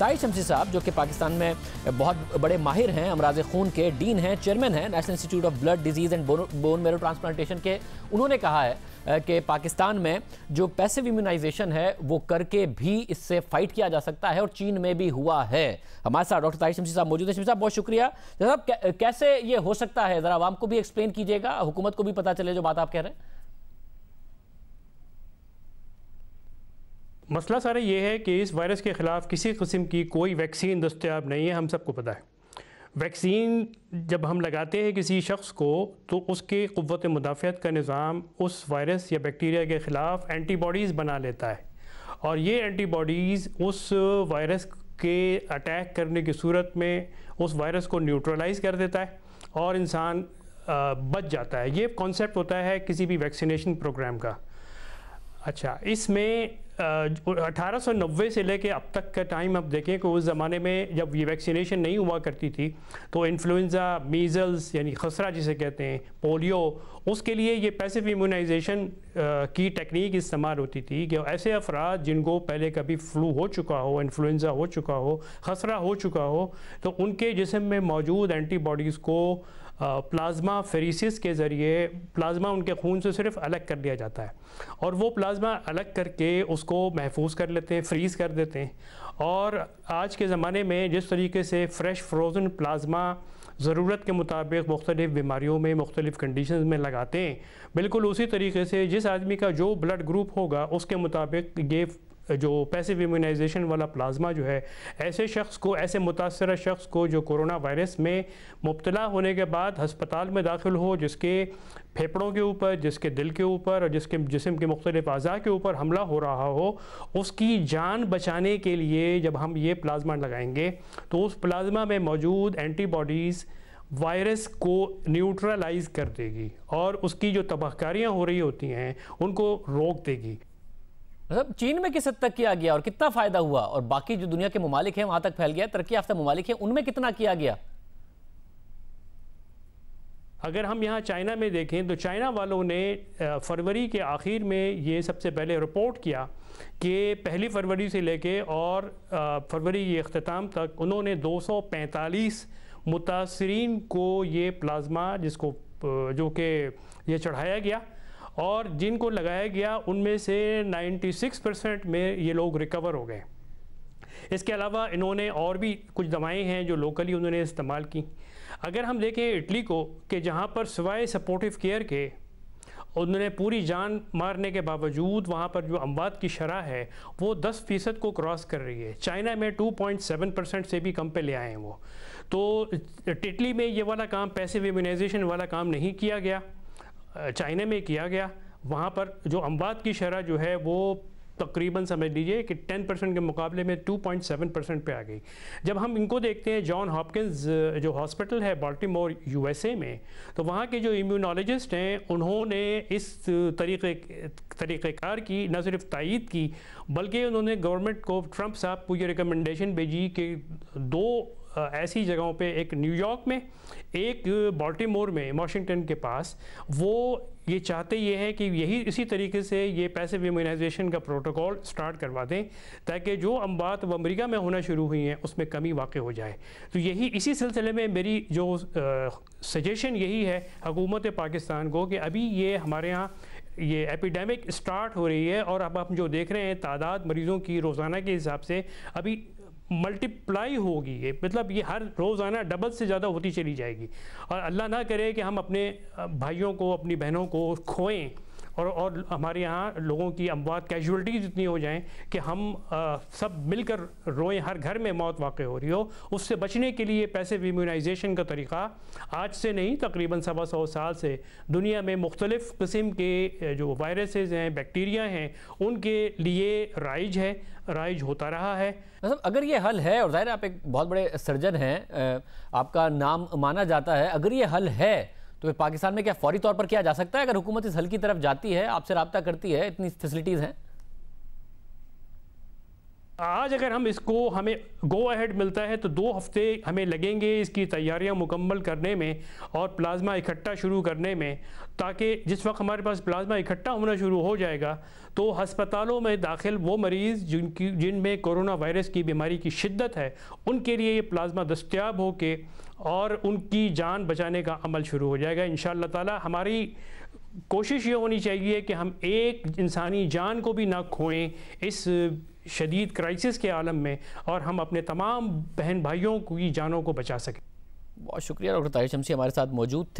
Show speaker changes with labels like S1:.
S1: ताई शमसी साहब जो कि पाकिस्तान में बहुत बड़े माहिर हैं अमराज खून के डीन हैं चेयरमैन हैं National Institute of Blood Disease and Bone Marrow Transplantation के उन्होंने कहा है कि पाकिस्तान में जो पैसिव इम्यूनाइजेशन है वो करके भी इससे फाइट किया जा सकता है और चीन में भी हुआ है हमारे साथ डॉक्टर ताई शमसी साहब मौजूद है शमसी साहब बहुत शुक्रिया साहब कैसे ये हो सकता है ज़रा आवाम को भी एक्सप्लेन कीजिएगा हुकूमत को भी पता चले जो बात आप कह रहे हैं
S2: मसला सारा ये है कि इस वायरस के ख़िलाफ़ किसी किस्म की कोई वैक्सीन दस्तियाब नहीं है हम सबको पता है वैक्सीन जब हम लगाते हैं किसी शख्स को तो उसके क़वत मुदाफ़त का निज़ाम उस वायरस या बैक्टीरिया के ख़िलाफ़ एंटीबॉडीज़ बना लेता है और ये एंटीबॉडीज़ उस वायरस के अटैक करने की सूरत में उस वायरस को न्यूट्रलाइज कर देता है और इंसान बच जाता है ये कॉन्सेप्ट होता है किसी भी वैक्सीनेशन प्रोग्राम का अच्छा इसमें 1890 से लेके अब तक का टाइम आप देखें कि उस ज़माने में जब ये वैक्सीनेशन नहीं हुआ करती थी तो इन्फ्लुएंज़ा मीज़ल्स यानी खसरा जिसे कहते हैं पोलियो उसके लिए ये पैसिव इम्यूनाइजेशन की टेक्निक इस्तेमाल होती थी कि ऐसे अफराद जिनको पहले कभी फ्लू हो चुका हो इन्फ्लुएंज़ा हो चुका हो खसरा हो चुका हो तो उनके जिसम में मौजूद एंटीबॉडीज़ को प्लाज्मा फेरीसिस के ज़रिए प्लाज्मा उनके खून से सिर्फ अलग कर लिया जाता है और वो प्लाज्मा अलग करके उसको महफूज कर लेते हैं फ्रीज़ कर देते हैं और आज के ज़माने में जिस तरीके से फ़्रेश फ्रोज़न प्लाज्मा ज़रूरत के मुताबिक मुख्तलिफ़ बीमारियों में मुख्तलिफ़ कंडीशन में लगाते हैं बिल्कुल उसी तरीके से जिस आदमी का जो ब्लड ग्रुप होगा उसके मुताबिक ये जो पैसिव इम्यूनाइजेशन वाला प्लाज्मा जो है ऐसे शख्स को ऐसे मुतासर शख्स को जो कोरोना वायरस में मुबतला होने के बाद हस्पताल में दाखिल हो जिसके फेफड़ों के ऊपर जिसके दिल के ऊपर और जिसके जिसम के मुख्तलिफ अज़ा के ऊपर हमला हो रहा हो उसकी जान बचाने के लिए जब हम ये प्लाज्मा लगाएंगे तो उस प्लाज्मा में मौजूद एंटीबॉडीज़ वायरस को न्यूट्रलाइज कर देगी और उसकी जो तबाहकारियाँ हो रही होती हैं उनको
S1: रोक देगी मतलब चीन में किस हद तक किया गया और कितना फ़ायदा हुआ और बाकी जो दुनिया के ममालिक हैं वहाँ तक फैल गया तरक्की याफ्ता ममालिक हैं उनमें कितना किया गया
S2: अगर हम यहाँ चाइना में देखें तो चाइना वालों ने फरवरी के आखिर में ये सबसे पहले रिपोर्ट किया कि पहली फरवरी से लेके और फरवरी के अख्ताम तक उन्होंने 245 मुतासरीन को ये प्लाज्मा जिसको जो कि ये चढ़ाया गया और जिनको लगाया गया उनमें से 96 परसेंट में ये लोग रिकवर हो गए इसके अलावा इन्होंने और भी कुछ दवाएं हैं जो लोकली उन्होंने इस्तेमाल की अगर हम देखें इटली को कि जहाँ पर सिवाय सपोर्टिव केयर के उन्होंने पूरी जान मारने के बावजूद वहाँ पर जो अमवात की शरह है वो 10 फ़ीसद को क्रॉस कर रही है चाइना में 2.7 परसेंट से भी कम पे ले आए हैं वो तो इटली में ये वाला काम पैसिव इम्यूनाइजेशन वाला काम नहीं किया गया चाइना में किया गया वहाँ पर जो अमवात की शरह जो है वो तकरीबन समझ लीजिए कि 10 परसेंट के मुकाबले में 2.7 परसेंट पर आ गई जब हम इनको देखते हैं जॉन हॉपकिंस जो हॉस्पिटल है बाल्टीमोर यूएसए में तो वहाँ के जो इम्यूनोलॉजिस्ट हैं उन्होंने इस तरीके तरीक़ार की न सिर्फ तइद की बल्कि उन्होंने गवर्नमेंट को ट्रंप साहब को ये रिकमेंडेशन भेजी कि दो ऐसी जगहों पे एक न्यूयॉर्क में एक बॉल्टीमोर में वाशिंगटन के पास वो ये चाहते ये हैं कि यही इसी तरीके से ये पैसिव इम्यूनाइजेशन का प्रोटोकॉल स्टार्ट करवा दें ताकि जो अमवात व अमरीका में होना शुरू हुई हैं उसमें कमी वाक़ हो जाए तो यही इसी सिलसिले में मेरी जो सजेशन यही है हकूमत पाकिस्तान को कि अभी ये हमारे यहाँ ये एपिडेमिक स्टार्ट हो रही है और अब आप जो देख रहे हैं तादाद मरीज़ों की रोज़ाना के हिसाब से अभी मल्टीप्लाई होगी ये मतलब ये हर रोज़ाना डबल से ज़्यादा होती चली जाएगी और अल्लाह ना करे कि हम अपने भाइयों को अपनी बहनों को खोएं और और हमारे यहाँ लोगों की अमवात कैजुअलिटीज़ इतनी हो जाएं कि हम आ, सब मिलकर रोएं हर घर में मौत वाक़ हो रही हो उससे बचने के लिए पैसे इम्यूनाइजेशन का तरीका आज से नहीं तकरीबन सवा सौ साल से दुनिया में मुख्तलिफ़ किस्म के जो वायरसेज़ हैं
S1: बैक्टीरिया हैं उनके लिए राइज है राइज होता रहा है मतलब अगर ये हल है और ज़ाहिर आप एक बहुत बड़े सर्जन हैं आपका नाम माना जाता है अगर ये हल है तो फिर पाकिस्तान में क्या फौरी तौर पर किया जा सकता है अगर हुकूमत इस हल की तरफ जाती है आपसे रबता करती है इतनी फैसिलिटीज़ हैं
S2: आज अगर हम इसको हमें गो अहेड मिलता है तो दो हफ्ते हमें लगेंगे इसकी तैयारियां मुकम्मल करने में और प्लाज्मा इकट्ठा शुरू करने में ताकि जिस वक्त हमारे पास प्लाज्मा इकट्ठा होना शुरू हो जाएगा तो हस्पतालों में दाखिल वो मरीज़ जिनकी जिनमें कोरोना वायरस की बीमारी की शिद्दत है उनके लिए ये प्लाज्मा दस्तियाब हो के और उनकी जान बचाने का अमल शुरू हो जाएगा इन ताला हमारी कोशिश ये होनी चाहिए कि हम एक इंसानी जान को भी ना खोएं इस शदीद क्राइसिस के आलम में और हम
S1: अपने तमाम बहन भाइयों की जानों को बचा सकें बहुत शुक्रिया डॉक्टर तारिक शमसी हमारे साथ मौजूद थे